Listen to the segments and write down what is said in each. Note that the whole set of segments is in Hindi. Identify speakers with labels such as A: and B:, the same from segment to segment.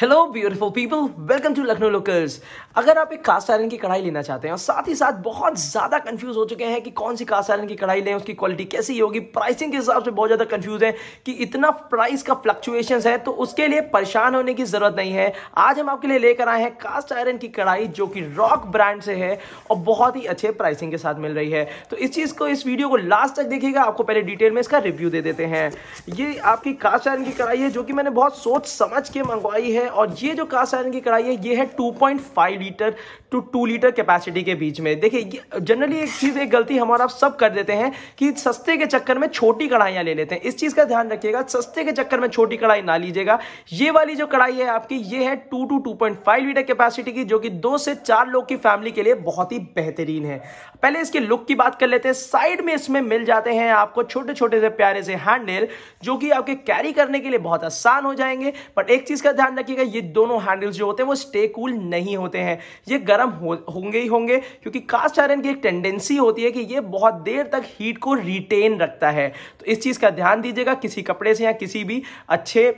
A: hello beautiful people welcome to Lucknow locals अगर आप एक कास्ट आयरन की कढ़ाई लेना चाहते हैं और साथ ही साथ बहुत ज़्यादा कंफ्यूज हो चुके हैं कि कौन सी कास्ट आयरन की कढ़ाई लें उसकी क्वालिटी कैसी होगी प्राइसिंग के हिसाब से बहुत ज़्यादा कंफ्यूज है कि इतना प्राइस का फ्लक्चुएशन है तो उसके लिए परेशान होने की ज़रूरत नहीं है आज हम आपके लिए लेकर आए हैं कास्ट आयरन की कढ़ाई जो कि रॉक ब्रांड से है और बहुत ही अच्छे प्राइसिंग के साथ मिल रही है तो इस चीज़ को इस वीडियो को लास्ट तक देखिएगा आपको पहले डिटेल में इसका रिव्यू दे देते हैं ये आपकी कास्ट आयरन की कढ़ाई है जो कि मैंने बहुत सोच समझ के मंगवाई है है और ये जो कास्ट आयरन की कढ़ाई है ये है two point five litre two two litre capacity के बीच में देखिए जनरली एक चीज़ एक गलती हमारा आप सब कर देते हैं कि सस्ते के चक्कर में छोटी कढ़ाइयाँ ले लेते हैं इस चीज़ का ध्यान रखिएगा सस्ते के चक्कर में छोटी कढ़ाई ना लीजिएगा ये वाली जो कढ़ाई है आपकी ये है two two two point five litre capacity की जो कि दो से चार लोग की फैमिली के लिए बहुत ही बेहतरीन है पहले इसके लुक की बात कर लेते हैं साइड में इसमें मिल जाते हैं आपको छोटे छोटे से प्यारे से हैंडल जो कि आपके कैरी करने के लिए बहुत आसान हो जाएंगे बट एक चीज का ध्यान रखिए रखिएगा ये दोनों हैंडल्स जो होते हैं वो स्टे कूल नहीं होते हैं ये गर्म हो, होंगे ही होंगे क्योंकि कास्ट आयरन की एक टेंडेंसी होती है कि ये बहुत देर तक हीट को रिटेन रखता है तो इस चीज़ का ध्यान दीजिएगा किसी कपड़े से या किसी भी अच्छे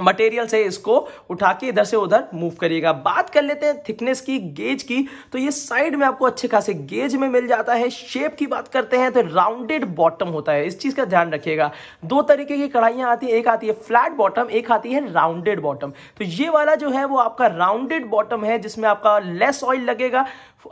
A: मटेरियल से इसको उठा के इधर से उधर मूव करिएगा बात कर लेते हैं थिकनेस की गेज की तो ये साइड में आपको अच्छे खासे गेज में मिल जाता है शेप की बात करते हैं तो राउंडेड बॉटम होता है इस चीज़ का ध्यान रखिएगा दो तरीके की कढ़ाइयाँ आती है एक आती है फ्लैट बॉटम एक आती है राउंडेड बॉटम तो ये वाला जो है वो आपका राउंडेड बॉटम है जिसमें आपका लेस ऑयल लगेगा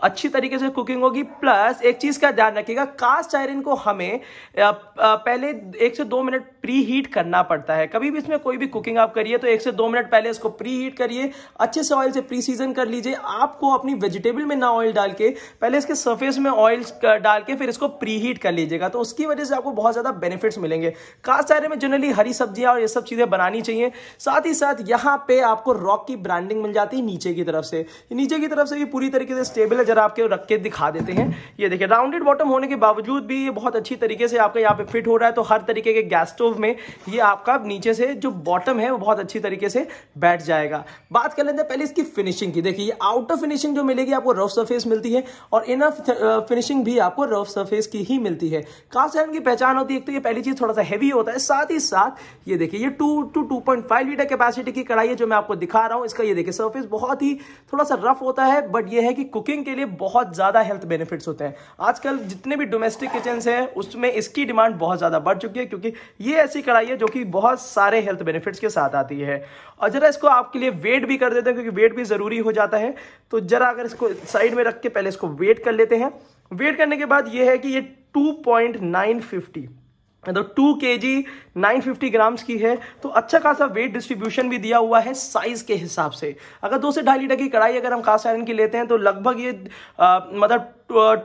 A: अच्छी तरीके से कुकिंग होगी प्लस एक चीज़ का ध्यान रखिएगा कास्ट आयरन को हमें पहले एक से दो मिनट प्री हीट करना पड़ता है कभी भी इसमें कोई भी कुकिंग आप करिए तो एक से दो मिनट पहले इसको प्री हीट करिए अच्छे से ऑयल से प्री सीजन कर लीजिए आपको अपनी वेजिटेबल में ना ऑयल डाल के पहले इसके सर्फेस में ऑयल डाल के फिर इसको प्री हीट कर लीजिएगा तो उसकी वजह से आपको बहुत ज़्यादा बेनिफिट्स मिलेंगे कास्ट आयरन में जनरली हरी सब्जियां और ये सब चीज़ें बनानी चाहिए साथ ही साथ यहाँ पे आपको रॉक की ब्रांडिंग मिल जाती है नीचे की तरफ से नीचे की तरफ से भी पूरी तरीके से स्टेबल पहले जरा आपके रख के दिखा देते हैं ये देखिए राउंडेड बॉटम होने के बावजूद भी ये बहुत अच्छी तरीके से आपका यहाँ पे फिट हो रहा है तो हर तरीके के गैस स्टोव में ये आपका नीचे से जो बॉटम है वो बहुत अच्छी तरीके से बैठ जाएगा बात कर लेते हैं पहले इसकी फिनिशिंग की देखिए आउटर फिनिशिंग जो मिलेगी आपको रफ सरफेस मिलती है और इनर फिनिशिंग भी आपको रफ सरफेस की ही मिलती है कास्ट आयरन की पहचान होती है तो ये पहली चीज थोड़ा सा हैवी होता है साथ ही साथ ये देखिए ये two two two point five litre capacity की कढ़ाई है जो मैं आपको दिखा रहा हूँ इसका ये देखिए सर्फेस बहुत ही थोड़ा सा रफ होता है बट ये है कि कुकिंग के लिए बहुत ज़्यादा हेल्थ बेनिफिट्स होते हैं आजकल जितने भी डोमेस्टिक किचन हैं उसमें इसकी डिमांड बहुत ज़्यादा बढ़ चुकी है क्योंकि ये ऐसी कढ़ाई है जो कि बहुत सारे हेल्थ बेनिफिट्स के साथ आती है और ज़रा इसको आपके लिए वेट भी कर देते हैं क्योंकि वेट भी ज़रूरी हो जाता है तो ज़रा अगर इसको साइड में रख के पहले इसको वेट कर लेते हैं वेट करने के बाद ये है कि ये टू पॉइंट नाइन फिफ्टी तो two K G nine fifty grams की है तो अच्छा खासा वेट डिस्ट्रीब्यूशन भी दिया हुआ है साइज के हिसाब से अगर दो से ढाई लीटर की कढ़ाई अगर हम कास्ट आयरन की लेते हैं तो लगभग ये आ, मतलब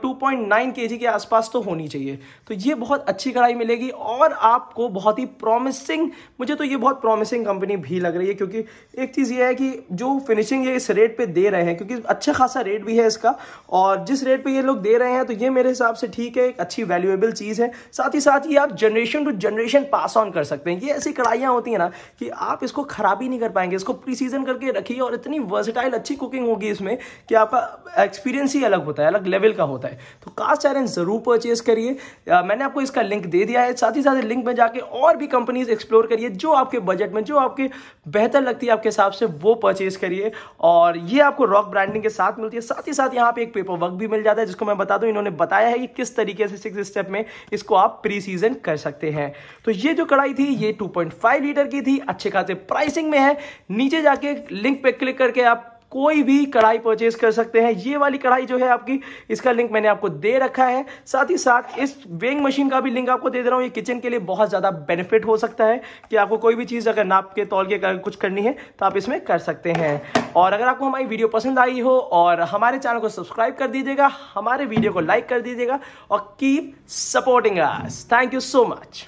A: टू पॉइंट नाइन के जी के आसपास तो होनी चाहिए तो ये बहुत अच्छी कढ़ाई मिलेगी और आपको बहुत ही प्रॉमिसिंग मुझे तो ये बहुत प्रॉमिसिंग कंपनी भी लग रही है क्योंकि एक चीज़ ये है कि जो फिनिशिंग ये इस रेट पे दे रहे हैं क्योंकि अच्छा खासा रेट भी है इसका और जिस रेट पे ये लोग दे रहे हैं तो ये मेरे हिसाब से ठीक है एक अच्छी वैल्यूएबल चीज़ है साथ ही साथ ये आप generation to generation pass on कर सकते हैं ये ऐसी कढ़ाइयाँ होती हैं ना कि आप इसको ख़राब ही नहीं कर पाएंगे इसको प्री सीजन करके रखिए और इतनी वर्सटाइल अच्छी कुकिंग होगी इसमें कि आपका एक्सपीरियंस ही अलग होता है अलग लेवल का होता है तो कास्ट आयरन ज़रूर परचेज करिए मैंने आपको इसका लिंक दे दिया है साथ ही साथ लिंक में जाके और भी कंपनीज एक्सप्लोर करिए जो आपके बजट में जो आपके बेहतर लगती है आपके हिसाब से वो परचेज करिए और ये आपको रॉक ब्रांडिंग के साथ मिलती है साथ ही साथ यहाँ पे एक पेपर वर्क भी मिल जाता है जिसको मैं बता दूँ इन्होंने बताया है कि किस तरीके से सिक्स स्टेप में इसको आप प्री सीजन कर सकते हैं तो ये जो कढ़ाई थी ये 2.5 लीटर की थी अच्छे खासे प्राइसिंग में है नीचे जाके लिंक पे क्लिक करके आप कोई भी कढ़ाई परचेज कर सकते हैं ये वाली कढ़ाई जो है आपकी इसका लिंक मैंने आपको दे रखा है साथ ही साथ इस वेइंग मशीन का भी लिंक आपको दे दे रहा हूँ ये किचन के लिए बहुत ज़्यादा बेनिफिट हो सकता है कि आपको कोई भी चीज़ अगर नाप के तौल के कुछ करनी है तो आप इसमें कर सकते हैं और अगर आपको हमारी वीडियो पसंद आई हो और हमारे चैनल को सब्सक्राइब कर दीजिएगा हमारे वीडियो को लाइक कर दीजिएगा और keep supporting us thank you so much